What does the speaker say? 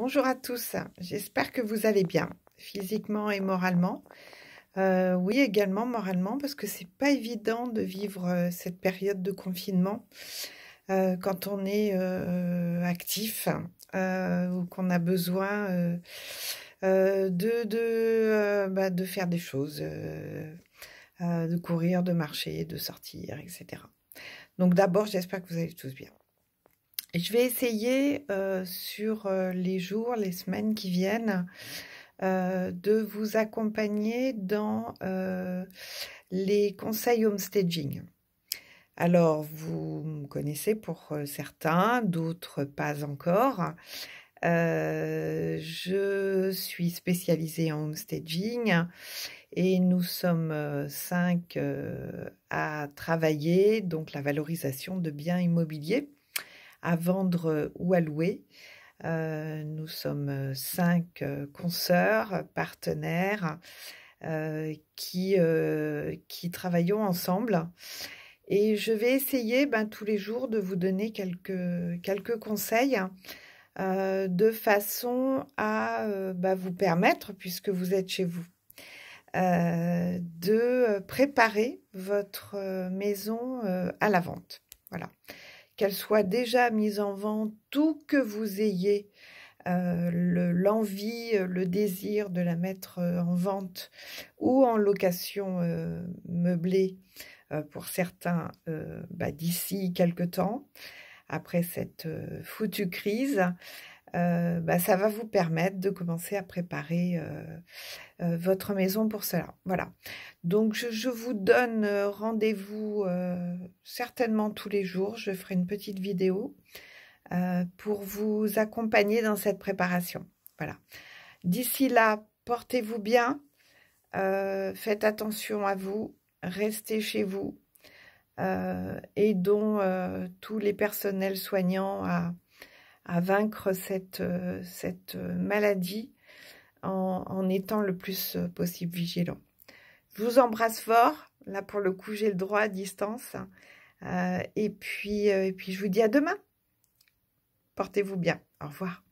Bonjour à tous, j'espère que vous allez bien, physiquement et moralement. Euh, oui, également moralement, parce que c'est pas évident de vivre euh, cette période de confinement euh, quand on est actif ou qu'on a besoin de, bah, de, faire des choses, de courir, de marcher, de sortir, etc. Donc d'abord, j'espère que vous allez tous bien. Je vais essayer euh, sur euh, les jours, les semaines qui viennent euh, de vous accompagner dans les conseils homestaging. Alors, vous me connaissez pour certains, d'autres pas encore. je suis spécialisée en homestaging et nous sommes cinq à travailler donc la valorisation de biens immobiliers à vendre euh, ou à louer. Euh, nous sommes euh, cinq consoeurs, partenaires, qui, qui travaillons ensemble. Et je vais essayer ben, tous les jours de vous donner quelques, quelques conseils de façon à ben, vous permettre, puisque vous êtes chez vous, de préparer votre maison à la vente. Voilà qu'elle soit déjà mise en vente, tout que vous ayez euh, l'envie, euh, le, désir de la mettre euh, en vente ou en location meublée pour certains bah, d'ici quelques temps, après cette foutue crise, bah, ça va vous permettre de commencer à préparer votre maison pour cela. Voilà. Donc je vous donne rendez-vous certainement tous les jours, je ferai une petite vidéo euh, pour vous accompagner dans cette préparation. Voilà. D'ici là, portez-vous bien, euh, faites attention à vous, restez chez vous, euh, et aidons tous les personnels soignants à, vaincre cette, cette maladie en, étant le plus possible vigilant. Je vous embrasse fort. Là, pour le coup, j'ai le droit à distance. Euh, et, puis, euh, et puis, je vous dis à demain. Portez-vous bien. Au revoir.